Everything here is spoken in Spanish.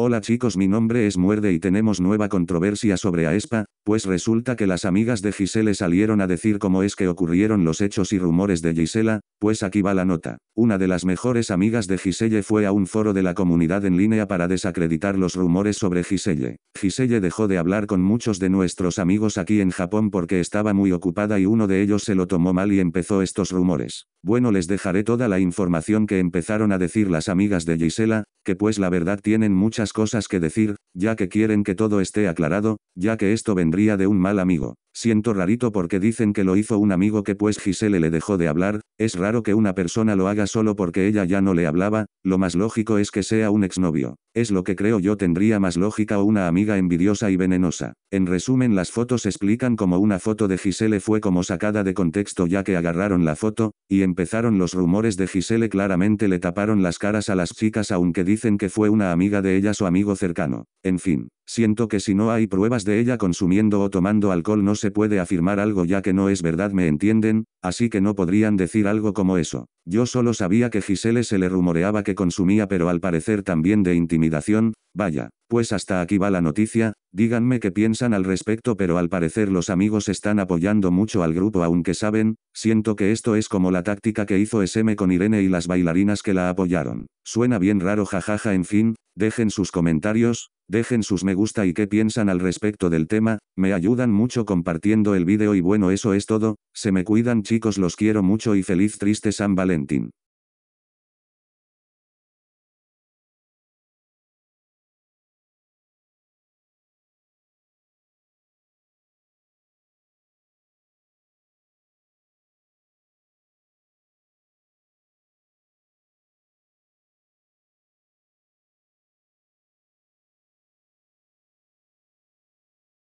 Hola chicos mi nombre es Muerde y tenemos nueva controversia sobre AESPA, pues resulta que las amigas de Gisele salieron a decir cómo es que ocurrieron los hechos y rumores de Gisela, pues aquí va la nota. Una de las mejores amigas de Giselle fue a un foro de la comunidad en línea para desacreditar los rumores sobre Giselle. Giselle dejó de hablar con muchos de nuestros amigos aquí en Japón porque estaba muy ocupada y uno de ellos se lo tomó mal y empezó estos rumores. Bueno les dejaré toda la información que empezaron a decir las amigas de Gisela, que pues la verdad tienen muchas cosas que decir, ya que quieren que todo esté aclarado, ya que esto vendría de un mal amigo. Siento rarito porque dicen que lo hizo un amigo que pues Gisele le dejó de hablar, es raro que una persona lo haga solo porque ella ya no le hablaba, lo más lógico es que sea un exnovio. Es lo que creo yo tendría más lógica o una amiga envidiosa y venenosa. En resumen las fotos explican como una foto de Gisele fue como sacada de contexto ya que agarraron la foto, y empezaron los rumores de Gisele claramente le taparon las caras a las chicas aunque dicen que fue una amiga de ellas o amigo cercano. En fin. Siento que si no hay pruebas de ella consumiendo o tomando alcohol no se puede afirmar algo ya que no es verdad, me entienden, así que no podrían decir algo como eso. Yo solo sabía que Gisele se le rumoreaba que consumía pero al parecer también de intimidación, vaya, pues hasta aquí va la noticia, díganme qué piensan al respecto pero al parecer los amigos están apoyando mucho al grupo aunque saben, siento que esto es como la táctica que hizo SM con Irene y las bailarinas que la apoyaron. Suena bien raro jajaja en fin, dejen sus comentarios, Dejen sus me gusta y qué piensan al respecto del tema, me ayudan mucho compartiendo el vídeo y bueno eso es todo, se me cuidan chicos los quiero mucho y feliz triste San Valentín.